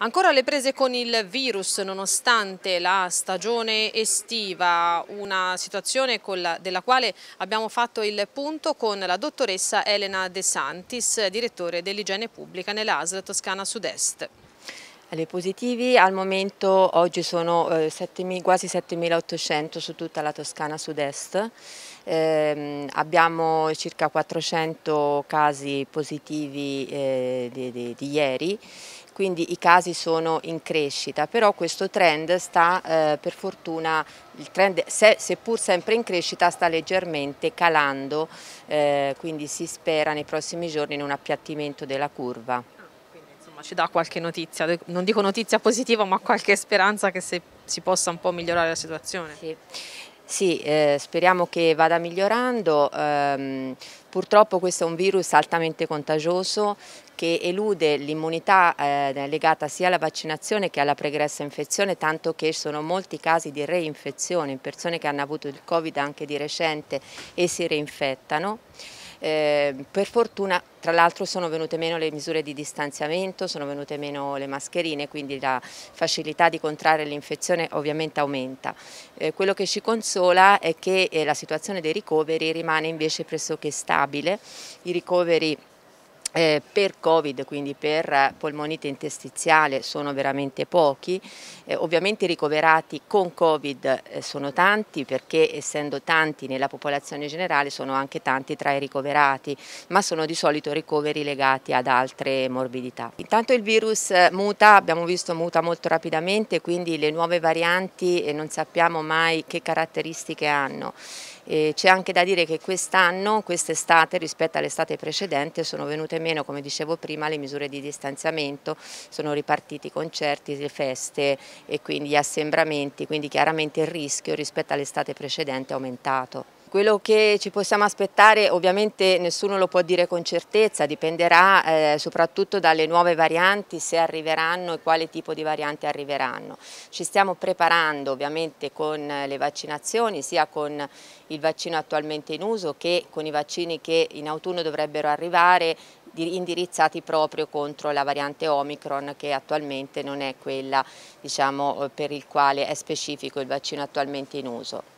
Ancora le prese con il virus nonostante la stagione estiva, una situazione la, della quale abbiamo fatto il punto con la dottoressa Elena De Santis, direttore dell'igiene pubblica nella ASL Toscana Sud-Est. Alle positivi al momento oggi sono 7, eh, quasi 7.800 su tutta la Toscana sud-est, eh, abbiamo circa 400 casi positivi eh, di, di, di, ieri quindi i casi sono in crescita, però questo trend sta eh, per fortuna, il trend se, seppur sempre in crescita sta leggermente calando, eh, quindi si spera nei prossimi giorni in un appiattimento della curva. ci dà qualche notizia, non dico notizia positiva ma qualche speranza che si possa un po' migliorare la situazione. Sì. Sì, eh, speriamo che vada migliorando. Ehm, purtroppo questo è un virus altamente contagioso che elude l'immunità eh, legata sia alla vaccinazione che alla pregressa infezione, tanto che sono molti casi di reinfezione in persone che hanno avuto il Covid anche di recente e si reinfettano. Ehm, per fortuna tra l'altro sono venute meno le misure di distanziamento, sono venute meno le mascherine, quindi la facilità di contrarre l'infezione ovviamente aumenta. Eh, quello che ci consola è che eh, la situazione dei ricoveri rimane invece pressoché stabile, i ricoveri eh, per Covid, quindi per eh, polmonite interstiziale, sono veramente pochi. Eh, ovviamente i ricoverati con Covid eh, sono tanti perché essendo tanti nella popolazione generale sono anche tanti tra i ricoverati, ma sono di solito ricoveri legati ad altre morbidità. Intanto il virus eh, muta, abbiamo visto muta molto rapidamente, quindi le nuove varianti eh, non sappiamo mai che caratteristiche hanno c'è anche da dire che quest'anno, quest'estate rispetto all'estate precedente sono venute meno, come dicevo prima, le misure di distanziamento, sono ripartiti i concerti, le feste e quindi gli assembramenti, quindi chiaramente il rischio rispetto all'estate precedente è aumentato. Quello che ci possiamo aspettare ovviamente nessuno lo può dire con certezza, dipenderà eh, soprattutto dalle nuove varianti, se arriveranno e quale tipo di varianti arriveranno. Ci stiamo preparando ovviamente con le vaccinazioni, sia con il vaccino attualmente in uso che con i vaccini che in autunno dovrebbero arrivare indirizzati proprio contro la variante Omicron che attualmente non è quella diciamo, per il quale è specifico il vaccino attualmente in uso.